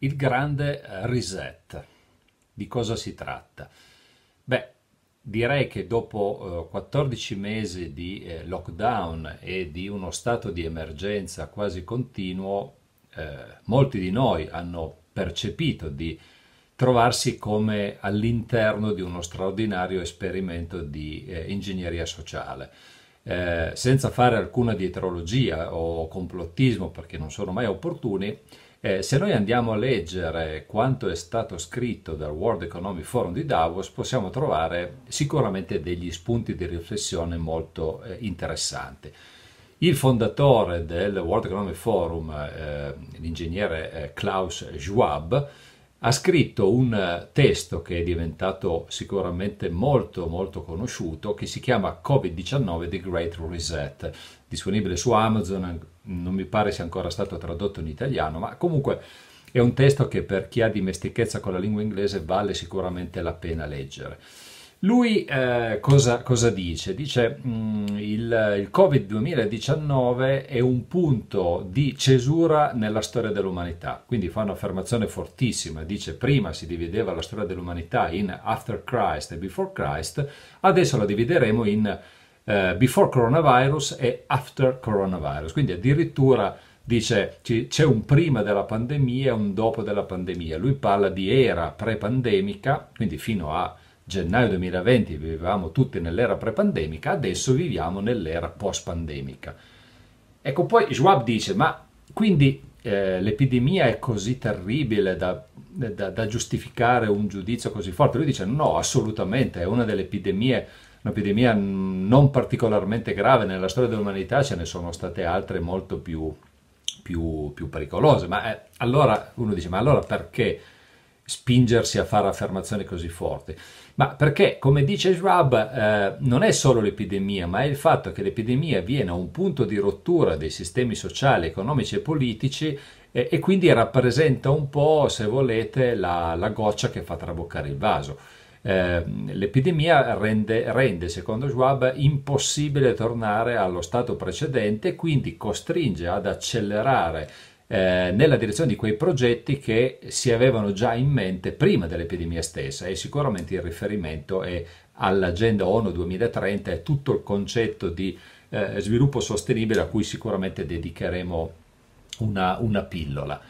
Il grande reset. Di cosa si tratta? Beh, direi che dopo 14 eh, mesi di eh, lockdown e di uno stato di emergenza quasi continuo, eh, molti di noi hanno percepito di trovarsi come all'interno di uno straordinario esperimento di eh, ingegneria sociale. senza fare alcuna dietrologia o complottismo perché non sono mai opportuni, eh, se noi andiamo a leggere quanto è stato scritto dal World Economic Forum di Davos, possiamo trovare sicuramente degli spunti di riflessione molto eh, interessanti. Il fondatore del World Economic Forum, eh, l'ingegnere eh, Klaus Schwab, ha scritto un eh, testo che è diventato sicuramente molto molto conosciuto che si chiama Covid-19 The Great Reset, disponibile su Amazon non mi pare sia ancora stato tradotto in italiano, ma comunque è un testo che per chi ha dimestichezza con la lingua inglese vale sicuramente la pena leggere. Lui eh, cosa, cosa, dice? Dice mh, mm, il, il Covid 2019 è un punto di cesura nella storia dell'umanità, quindi fa un'affermazione fortissima, dice prima si divideva la storia dell'umanità in after Christ e before Christ, adesso la divideremo in eh, before coronavirus e after coronavirus, quindi addirittura dice c'è un prima della pandemia e un dopo della pandemia, lui parla di era pre-pandemica, quindi fino a gennaio 2020 vivevamo tutti nell'era pre-pandemica, adesso viviamo nell'era post-pandemica. Ecco, poi Schwab dice, ma quindi eh, l'epidemia è così terribile da, da, da, giustificare un giudizio così forte? Lui dice, no, assolutamente, è una delle epidemie un'epidemia non particolarmente grave nella storia dell'umanità, ce ne sono state altre molto più, più, più pericolose. Ma eh, allora uno dice, ma allora perché spingersi a fare affermazioni così forti? Ma perché, come dice Schwab, eh, non è solo l'epidemia, ma è il fatto che l'epidemia viene a un punto di rottura dei sistemi sociali, economici e politici eh, e quindi rappresenta un po', se volete, la, la goccia che fa traboccare il vaso. Ehm, l'epidemia rende, rende, secondo Schwab, impossibile tornare allo stato precedente e quindi costringe ad accelerare eh, nella direzione di quei progetti che si avevano già in mente prima dell'epidemia stessa e sicuramente il riferimento è all'agenda ONU 2030 e tutto il concetto di eh, sviluppo sostenibile a cui sicuramente dedicheremo una, una pillola.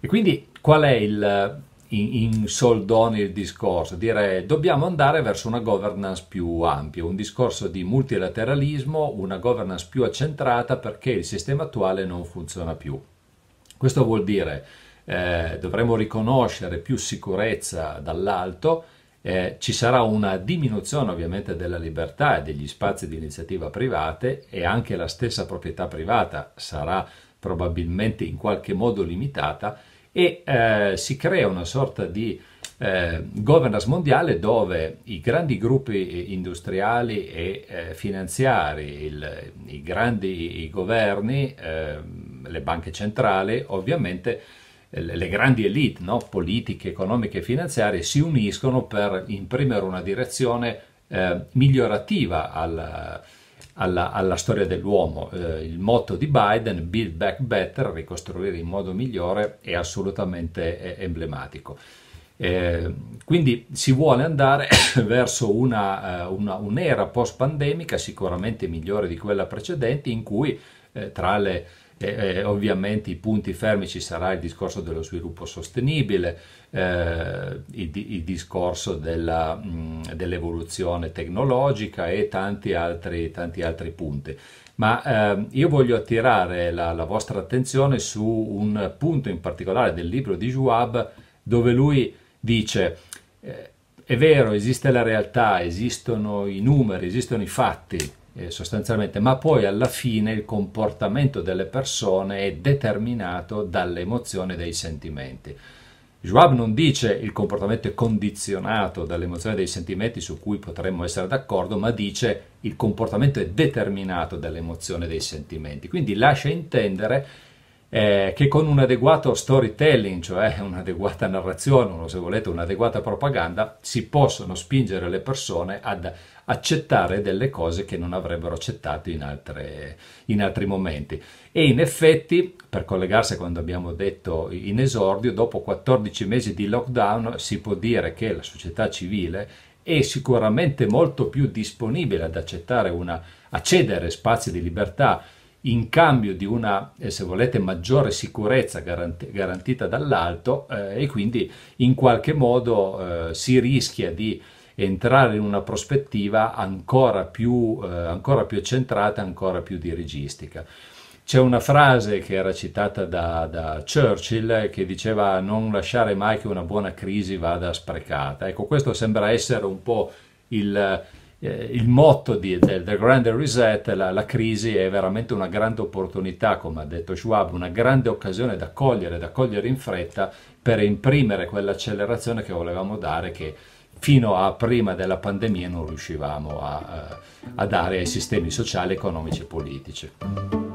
E quindi qual è il, in, in soldoni il discorso, dire dobbiamo andare verso una governance più ampia, un discorso di multilateralismo, una governance più accentrata perché il sistema attuale non funziona più. Questo vuol dire eh, dovremo riconoscere più sicurezza dall'alto, eh, ci sarà una diminuzione ovviamente della libertà e degli spazi di iniziativa private e anche la stessa proprietà privata sarà probabilmente in qualche modo limitata e eh, si crea una sorta di eh, governance mondiale dove i grandi gruppi industriali e eh, finanziari, il, i grandi i governi, eh, le banche centrali, ovviamente eh, le grandi elite no? politiche, economiche e finanziarie si uniscono per imprimere una direzione eh, migliorativa al, alla, alla storia dell'uomo. Eh, il motto di Biden, Build Back Better, ricostruire in modo migliore, è assolutamente eh, emblematico. Eh, quindi si vuole andare verso una, eh, una, un'era post-pandemica sicuramente migliore di quella precedente in cui eh, tra le e, eh, ovviamente i punti fermi ci sarà il discorso dello sviluppo sostenibile, eh, il, il, discorso dell'evoluzione tecnologica e tanti altri, tanti altri punti. Ma eh, io voglio attirare la, la, vostra attenzione su un punto in particolare del libro di Schwab dove lui dice eh, è vero, esiste la realtà, esistono i numeri, esistono i fatti, eh, sostanzialmente, ma poi alla fine il comportamento delle persone è determinato dall'emozione emozioni e dai sentimenti. Schwab non dice il comportamento è condizionato dall'emozione dei sentimenti su cui potremmo essere d'accordo, ma dice il comportamento è determinato dall'emozione dei sentimenti. Quindi lascia intendere eh, che con un adeguato storytelling, cioè un'adeguata narrazione, o se volete un'adeguata propaganda, si possono spingere le persone ad accettare delle cose che non avrebbero accettato in, altre, in altri momenti. E in effetti, per collegarsi a quando abbiamo detto in esordio, dopo 14 mesi di lockdown si può dire che la società civile è sicuramente molto più disponibile ad accettare una, a cedere spazi di libertà in cambio di una, eh, se volete, maggiore sicurezza garanti- garantita dall'alto eh, e quindi in qualche modo eh, si rischia di entrare in una prospettiva ancora più, eh, ancora più centrata, ancora più dirigistica. C'è una frase che era citata da, da, Churchill che diceva non lasciare mai che una buona crisi vada sprecata. Ecco, questo sembra essere un po' il, eh, il motto di, del, del grande reset, la, la, crisi è veramente una grande opportunità, come ha detto Schwab, una grande occasione da cogliere, da cogliere in fretta per imprimere quell'accelerazione che volevamo dare che fino a prima della pandemia non riuscivamo a, eh, a dare ai sistemi sociali, economici e politici.